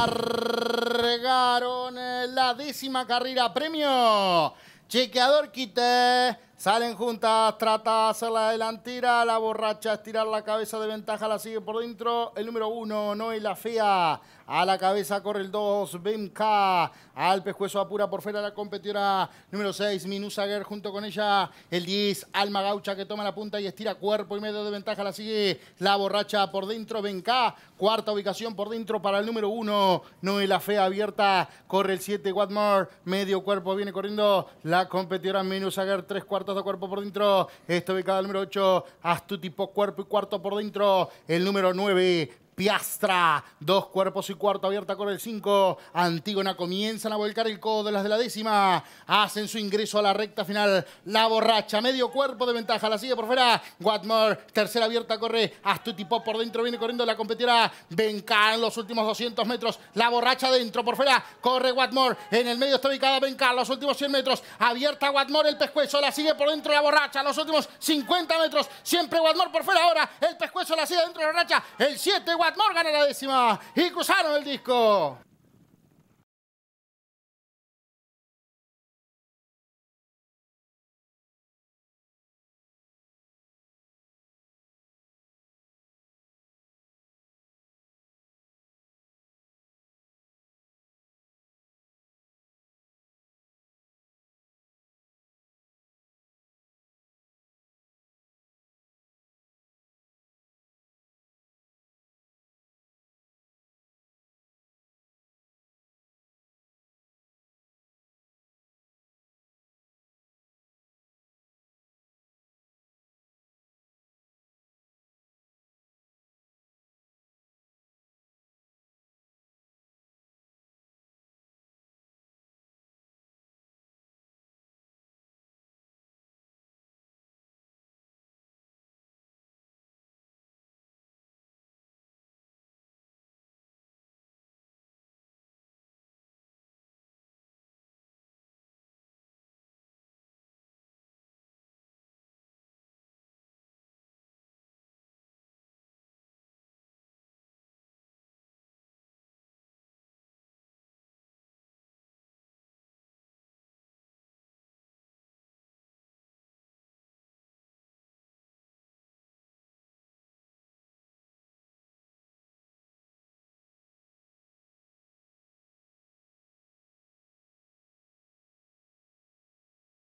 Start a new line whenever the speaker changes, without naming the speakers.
Cargaron la décima carrera premio. Chequeador quite. Salen juntas, trata hacer la delantera, la borracha estirar la cabeza de ventaja, la sigue por dentro. El número uno, Noel La Fea. A la cabeza corre el 2, K. Al pescuezo apura por fuera la competidora número 6, Minusager. Junto con ella el 10, Alma Gaucha que toma la punta y estira cuerpo y medio de ventaja. La sigue la borracha por dentro, K. Cuarta ubicación por dentro para el número uno, Noel La Fea abierta. Corre el 7, Watmore. Medio cuerpo viene corriendo la competidora Minusager. Tres cuartos de cuerpo por dentro. Está ubicado el número 8, haz tu tipo cuerpo y cuarto por dentro. El número 9, Piastra, dos cuerpos y cuarto abierta corre el 5. Antígona comienzan a volcar el codo de las de la décima. Hacen su ingreso a la recta final. La borracha, medio cuerpo de ventaja. La sigue por fuera. Watmore, tercera abierta corre. tipo por dentro viene corriendo la competidora. en los últimos 200 metros. La borracha dentro por fuera. Corre Watmore. En el medio está ubicada en los últimos 100 metros. Abierta Watmore el pescuezo. La sigue por dentro la borracha. Los últimos 50 metros. Siempre Watmore por fuera. Ahora el pescuezo la sigue dentro de la borracha. El 7 Watmore. Morgan en la décima y cruzaron el disco.